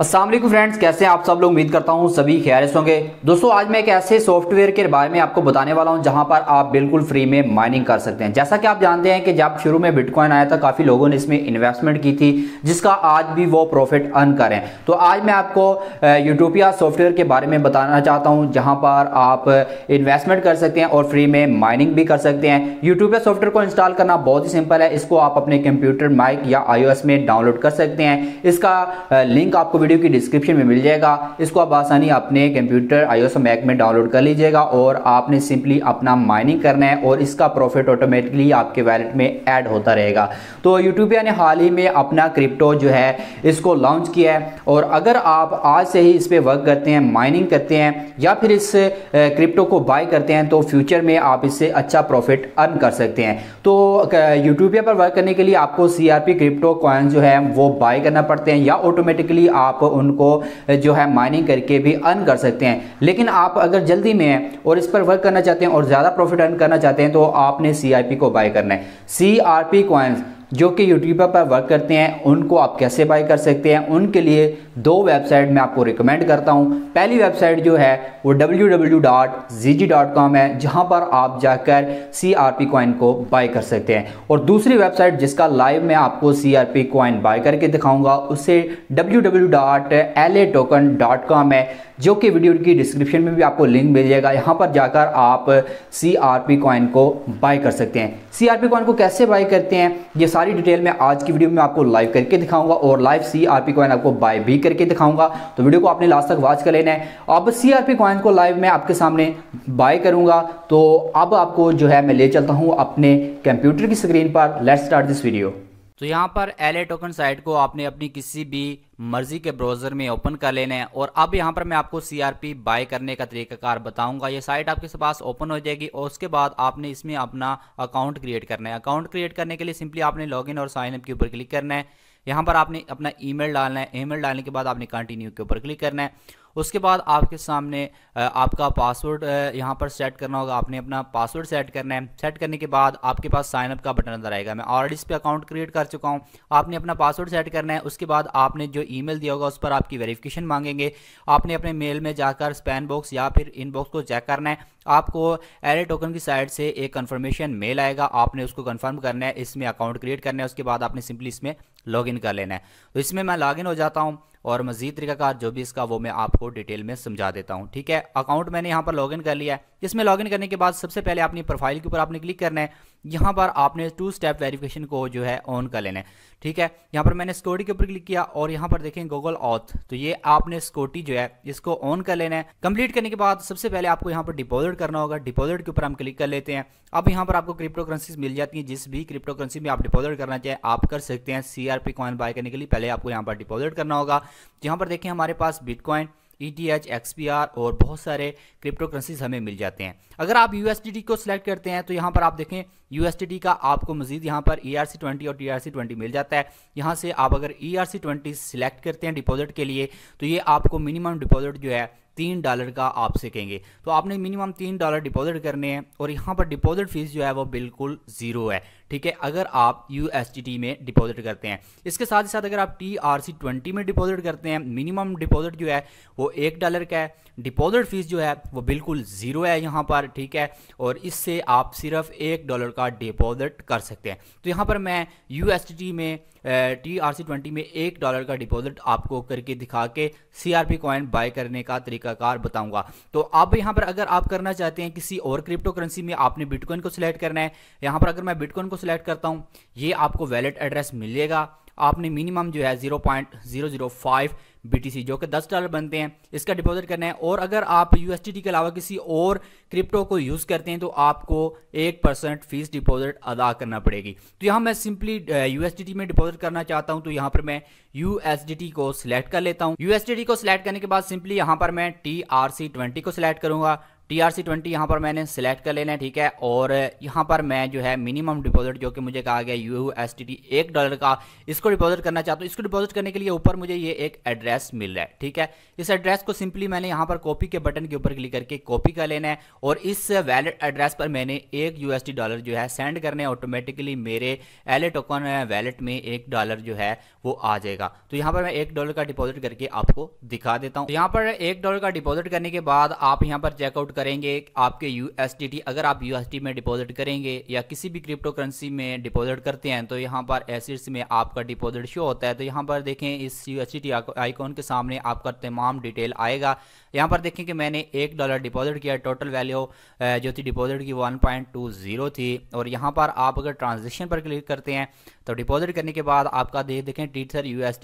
Aslam friends कैसे हैं आप सब लोग उम्मीद करता हूं सभी खैरियत होंगे दोस्तों आज मैं एक ऐसे सॉफ्टवेयर के बारे में आपको बताने वाला हूं जहां पर आप बिल्कुल फ्री में माइनिंग कर सकते हैं जैसा कि आप जानते हैं कि जब शुरू में बिटकॉइन आया था काफ़ी लोगों ने इसमें इन्वेस्टमेंट की थी जिसका आज भी वो प्रॉफिट अर्न करें तो आज मैं आपको यूट्यूपिया सॉफ्टवेयर के बारे में बताना चाहता हूँ जहाँ पर आप इन्वेस्टमेंट कर सकते हैं और फ्री में माइनिंग भी कर सकते हैं यूटोपिया सॉफ्टवेयर को इंस्टॉल करना बहुत ही सिंपल है इसको आप अपने कंप्यूटर माइक या आई में डाउनलोड कर सकते हैं इसका लिंक आपको वीडियो की डिस्क्रिप्शन में मिल जाएगा इसको आप आसानी अपने कंप्यूटर आईओएस मैक में डाउनलोड कर लीजिएगा और आपने सिंपली अपना माइनिंग करना है और इसका प्रॉफिट ऑटोमेटिकली आपके वैलेट में ऐड होता रहेगा तो यूट्यूबिया ने हाल ही में अपना क्रिप्टो जो है इसको लॉन्च किया है और अगर आप आज से ही इस पर वर्क करते हैं माइनिंग करते हैं या फिर इस क्रिप्टो को बाय करते हैं तो फ्यूचर में आप इससे अच्छा प्रॉफिट अर्न कर सकते हैं तो यूट्यूबिया पर वर्क करने के लिए आपको सी क्रिप्टो कॉइन जो है वो बाय करना पड़ते हैं या ऑटोमेटिकली आप आप उनको जो है माइनिंग करके भी अर्न कर सकते हैं लेकिन आप अगर जल्दी में और इस पर वर्क करना चाहते हैं और ज़्यादा प्रॉफिट अर्न करना चाहते हैं तो आपने सी को बाय करना है सी आर जो कि यूट्यूबर पर वर्क करते हैं उनको आप कैसे बाय कर सकते हैं उनके लिए दो वेबसाइट मैं आपको रिकमेंड करता हूँ पहली वेबसाइट जो है वो www.zg.com है जहाँ पर आप जाकर सी आर पी कॉइन को बाय कर सकते हैं और दूसरी वेबसाइट जिसका लाइव मैं आपको C R P coin buy करके दिखाऊंगा उसे www.latoken.com है जो कि वीडियो की डिस्क्रिप्शन में भी आपको लिंक मिल जाएगा यहाँ पर जाकर आप सी आर पी कॉइन को बाय कर सकते हैं सी आर पी कॉइन को कैसे बाय करते हैं ये सारी डिटेल मैं आज की वीडियो में आपको लाइव करके दिखाऊंगा और live C R P coin आपको बाय भी करके दिखाऊंगा तो वीडियो को आपने लास्ट तक वॉच कर लेना है अब सी आर पी कॉइन को लाइव मैं आपके सामने बाय करूंगा तो अब आपको जो है मैं ले चलता हूँ अपने कंप्यूटर की स्क्रीन पर लेट स्टार्ट दिस वीडियो तो यहाँ पर एल टोकन साइट को आपने अपनी किसी भी मर्जी के ब्राउजर में ओपन कर लेना है और अब यहाँ पर मैं आपको सीआरपी बाय करने का तरीकाकार बताऊंगा ये साइट आपके पास ओपन हो जाएगी और उसके बाद आपने इसमें अपना अकाउंट क्रिएट करना है अकाउंट क्रिएट करने के लिए सिंपली आपने लॉगिन और साइन अप के ऊपर क्लिक करना है यहाँ पर आपने अपना ईमेल डालना है ईमेल डालने के बाद आपने कंटिन्यू के ऊपर क्लिक करना है उसके बाद आपके सामने आपका पासवर्ड यहाँ पर सेट करना होगा आपने अपना पासवर्ड सेट करना है सेट करने के बाद आपके पास साइनअप का बटन अंदर आएगा मैं ऑलरेडी इस पर अकाउंट क्रिएट कर चुका हूँ आपने अपना पासवर्ड सेट करना है उसके बाद आपने जो ई दिया होगा उस पर आपकी वेरीफ़िकेशन मांगेंगे आपने अपने मेल में जाकर स्पैन बॉक्स या फिर इनबॉक्स को चेक करना है आपको एरे टोकन की साइड से एक कन्फर्मेशन मेल आएगा आपने उसको कन्फर्म करना है इसमें अकाउंट क्रिएट करना है उसके बाद आपने सिंपली इसमें लॉगिन कर लेना है तो इसमें मैं लॉगिन हो जाता हूँ और मजीद तरीकाकार जो भी इसका वो मैं आपको डिटेल में समझा देता हूँ ठीक है अकाउंट मैंने यहाँ पर लॉगिन कर लिया है इसमें लॉगिन करने के बाद सबसे पहले अपनी प्रोफाइल के ऊपर आपने क्लिक करना है यहाँ पर आपने टू स्टेप वेरिफिकेशन को जो है ऑन कर लेना है ठीक है यहाँ पर मैंने स्कोटी के ऊपर क्लिक किया और यहाँ पर देखें गूगल ऑथ तो ये आपने स्कोटी जो है इसको ऑन कर लेना है कंप्लीट करने के बाद सबसे पहले आपको यहाँ पर डिपॉजिट करना होगा डिपोजिट के ऊपर हम क्लिक कर लेते हैं अब यहाँ पर आपको क्रिप्टो करेंसीज मिल जाती है जिस भी क्रिप्टो करेंसी में आप डिपोजिट करना चाहें आप कर सकते हैं सीआरपी कॉइन बाय करने के लिए पहले आपको यहाँ पर डिपॉजिट करना होगा यहाँ पर देखें हमारे पास bitcoin E T H X P R और बहुत सारे क्रिप्टो करेंसीज हमें मिल जाते हैं अगर आप यू एस टी को सिलेक्ट करते हैं तो यहाँ पर आप देखें यू एस टी का आपको मजीद यहाँ पर ई आर सी ट्वेंटी और टी आर सी ट्वेंटी मिल जाता है यहाँ से आप अगर E R C twenty select करते हैं डिपॉजिट के लिए तो ये आपको मिनिमम डिपॉजिट जो है तीन डॉलर का आप सीखेंगे तो आपने मिनिमम तीन डॉलर डिपॉजिट करने हैं और यहाँ पर डिपॉजिट फीस जो है वो बिल्कुल ज़ीरो है ठीक है अगर आप यू में डिपॉजिट करते हैं इसके साथ ही साथ अगर आप टी आर सी ट्वेंटी में डिपॉजिट करते हैं मिनिमम डिपॉजिट जो है वो एक डॉलर का है डिपॉजिट फीस जो है वो बिल्कुल ज़ीरो है यहाँ पर ठीक है और इससे आप सिर्फ एक डॉलर का डिपॉजिट कर सकते हैं तो यहाँ पर मैं यू में टी आर सी ट्वेंटी में एक डॉलर का डिपॉजिट आपको करके दिखा के C R P coin buy करने का तरीकाकार बताऊंगा तो आप यहाँ पर अगर आप करना चाहते हैं किसी और क्रिप्टो करेंसी में आपने बिटकॉइन को सिलेक्ट करना है यहाँ पर अगर मैं बिटकॉइन को सिलेक्ट करता हूँ ये आपको वैलिड एड्रेस मिलेगा आपने मिनिमम जो है zero point zero zero five BTC जो कि 10 डॉलर बनते हैं इसका डिपॉजिट करना है और अगर आप यूएसडीटी के अलावा किसी और क्रिप्टो को यूज़ करते हैं तो आपको एक परसेंट फीस डिपॉजिट अदा करना पड़ेगी तो यहाँ मैं सिंपली यूएसडीटी में डिपॉजिट करना चाहता हूँ तो यहाँ पर मैं यूएसडीटी को सिलेक्ट कर लेता हूँ यूएसडीटी को सिलेक्ट करने के बाद सिंपली यहाँ पर मैं टी को सिलेक्ट करूंगा टी आर सी ट्वेंटी यहाँ पर मैंने सेलेक्ट कर लेना है ठीक है और यहाँ पर मैं जो है मिनिमम डिपॉजिट जो कि मुझे कहा गया यू एस टी टी एक डॉलर का इसको डिपॉजिट करना चाहता हूँ इसको डिपॉजिट करने के लिए ऊपर मुझे ये एक एड्रेस मिल रहा है ठीक है इस एड्रेस को सिंपली मैंने यहाँ पर कॉपी के बटन के ऊपर क्लिक करके कॉपी कर लेना है और इस वैलेट एड्रेस पर मैंने एक यू एस टी डॉलर जो है सेंड करने ऑटोमेटिकली मेरे एल टोकन वैलेट में एक डॉलर जो है वो आ जाएगा तो यहाँ पर मैं एक डॉलर का डिपॉजिट करके आपको दिखा देता हूँ यहाँ पर एक डॉलर का डिपॉजिट करने के बाद आप यहाँ पर चेकआउट करेंगे आपके यू अगर आप यू में डिपॉजिट करेंगे या किसी भी क्रिप्टो करेंसी में डिपॉजिट करते हैं तो यहाँ पर एसिड्स में आपका डिपॉजिट शो होता है तो यहाँ पर देखें इस यू आइकॉन के सामने आपका तमाम डिटेल आएगा यहाँ पर देखें कि मैंने एक डॉलर डिपॉजिट किया टोटल वैल्यू जो थी डिपॉजिट की वन थी और यहाँ पर आप अगर ट्रांजेक्शन पर क्लिक करते हैं तो डिपॉजिट करने के बाद आपका देख देखें टीट सर यू एस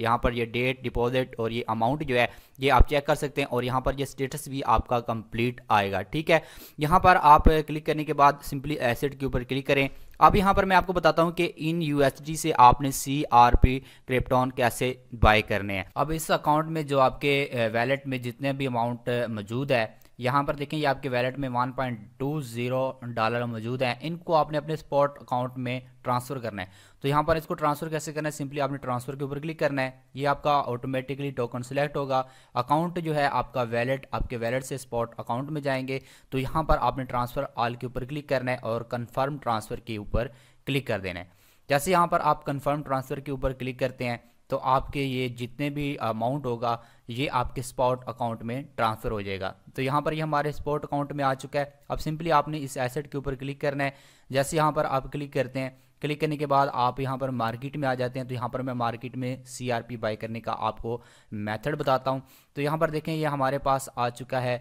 यहाँ पर ये डेट डिपॉजिट और ये अमाउंट जो है ये आप चेक कर सकते हैं और यहाँ पर ये स्टेटस भी आपका कंप्लीट आएगा ठीक है यहाँ पर आप क्लिक करने के बाद सिंपली एसेट के ऊपर क्लिक करें अब यहाँ पर मैं आपको बताता हूँ कि इन यू से आपने सी आर पी क्रिप्टॉन कैसे बाय करने हैं अब इस अकाउंट में जो आपके वैलेट uh, में जितने भी अमाउंट uh, मौजूद है यहाँ पर देखें ये आपके वैलेट में 1.20 डॉलर मौजूद है इनको आपने अपने स्पॉट अकाउंट में ट्रांसफ़र करना है तो यहाँ पर इसको ट्रांसफ़र कैसे करना है सिंपली आपने ट्रांसफ़र के ऊपर क्लिक करना है ये आपका ऑटोमेटिकली टोकन सेलेक्ट होगा अकाउंट जो है आपका वैलेट आपके वैलेट से स्पॉट अकाउंट में जाएंगे तो यहाँ पर आपने ट्रांसफ़र आल के ऊपर क्लिक करना है और कन्फर्म ट्रांसफ़र के ऊपर क्लिक कर देना है जैसे यहाँ पर आप कन्फर्म ट्रांसफ़र के ऊपर क्लिक करते हैं तो आपके ये जितने भी अमाउंट होगा ये आपके स्पॉट अकाउंट में ट्रांसफ़र हो जाएगा तो यहाँ पर ये यह हमारे स्पॉट अकाउंट में आ चुका है अब सिंपली आपने इस एसेट के ऊपर क्लिक करना है जैसे यहाँ पर आप क्लिक करते हैं क्लिक करने के बाद आप यहाँ पर मार्केट में आ जाते हैं तो यहाँ पर मैं मार्केट में सी आर पी बाई करने का आपको मैथड बताता हूँ तो यहाँ पर देखें ये हमारे पास आ चुका है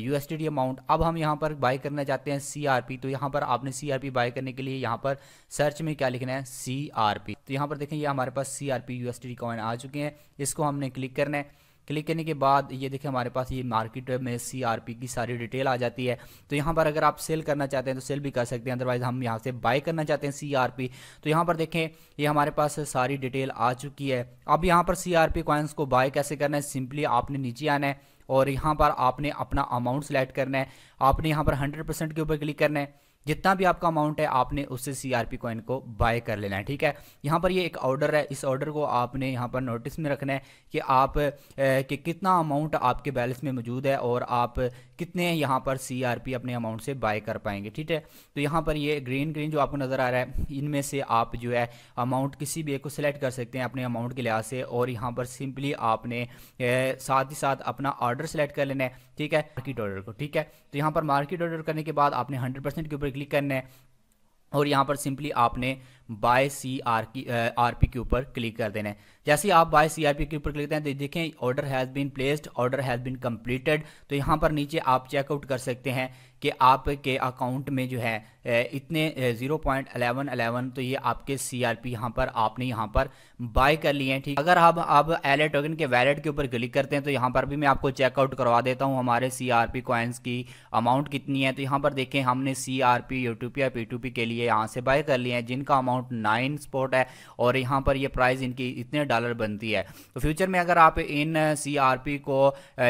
U S T D amount अब हम यहाँ पर बाई करना चाहते हैं सी आर पी तो यहाँ पर आपने सी आर पी बाई करने के लिए यहाँ पर सर्च में क्या लिखना है सी आर पी तो यहाँ पर देखें ये हमारे पास C R P U S T D coin आ चुके हैं इसको हमने क्लिक करना है क्लिक करने के बाद ये देखें हमारे पास ये मार्केट में सी आर पी की सारी डिटेल आ जाती है तो यहाँ पर अगर आप सेल करना चाहते हैं तो सेल भी कर सकते हैं अदरवाइज़ हम यहाँ से बाय करना चाहते हैं सी आर पी तो यहाँ पर देखें ये हमारे पास सारी डिटेल आ चुकी है अब यहाँ पर सी आर पी को बाय कैसे करना है सिंपली आपने नीचे आना है और यहाँ पर आपने अपना अमाउंट सेलेक्ट करना है आपने यहाँ पर हंड्रेड परसेंट के ऊपर क्लिक करना है जितना भी आपका अमाउंट है आपने उससे सीआरपी कॉइन को बाय कर लेना है ठीक है यहाँ पर ये एक ऑर्डर है इस ऑर्डर को आपने यहाँ पर नोटिस में रखना है कि आप कि कितना अमाउंट आपके बैलेंस में मौजूद है और आप कितने यहाँ पर सीआरपी अपने अमाउंट से बाय कर पाएंगे ठीक है तो यहाँ पर ये ग्रीन ग्रीन जो आपको नज़र आ रहा है इनमें से आप जो है अमाउंट किसी भी एक को सिलेक्ट कर सकते हैं अपने अमाउंट के लिहाज से और यहाँ पर सिंपली आपने साथ ही साथ अपना ऑर्डर सेलेक्ट कर लेना है ठीक है मार्केट ऑर्डर को ठीक है तो यहाँ पर मार्केट ऑर्डर करने के बाद आपने हंड्रेड के ऊपर क्लिक करना है और यहाँ पर सिंपली आपने बाय सी आर की आर पी के ऊपर क्लिक कर देना है जैसे आप बाय सी आर पी के ऊपर क्लिक करते हैं तो देखें order has been placed order has been completed तो यहाँ पर नीचे आप चेकआउट कर सकते हैं कि आपके अकाउंट में जो है इतने ज़ीरो पॉइंट अलेवन अलेवन तो ये आपके सी आर पी यहाँ पर आपने यहाँ पर बाय कर लिए हैं ठीक अगर आप अब एल टोकन के वैलेट के ऊपर क्लिक करते हैं तो यहाँ पर भी मैं आपको चेकआउट करवा देता हूँ हमारे सी आर पी कॉइन्स की अमाउंट कितनी है तो यहाँ पर देखें हमने C R P U to P या पी टू पी के लिए यहाँ से बाय कर लिए हैं जिनका अमाउंट अमाउंट नाइन स्पॉट है और यहाँ पर ये प्राइस इनकी इतने डॉलर बनती है तो फ्यूचर में अगर आप इन सी को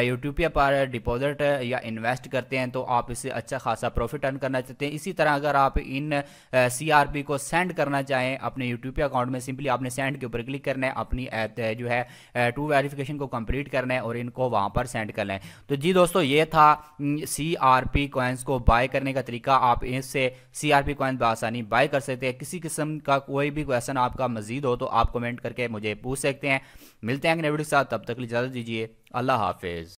यूट्यूब पर डिपॉजिट या इन्वेस्ट करते हैं तो आप इससे अच्छा खासा प्रॉफिट अर्न करना चाहते हैं इसी तरह अगर आप इन सी को सेंड करना चाहें अपने यूट्यूब अकाउंट में सिंपली आपने सेंड के ऊपर क्लिक करना है अपनी जो है टू वेरिफिकेशन को कंप्लीट करना है और इनको वहाँ पर सेंड करना है तो जी दोस्तों ये था सी आर पी को बाय करने का तरीका आप इससे सी आर पी कॉइन्स बसानी बाय कर सकते हैं किसी किस्म का कोई भी क्वेश्चन आपका मजीद हो तो आप कमेंट करके मुझे पूछ सकते हैं मिलते हैं वीडियो के साथ तब तक इजाज़त दीजिए अल्लाह हाफिज़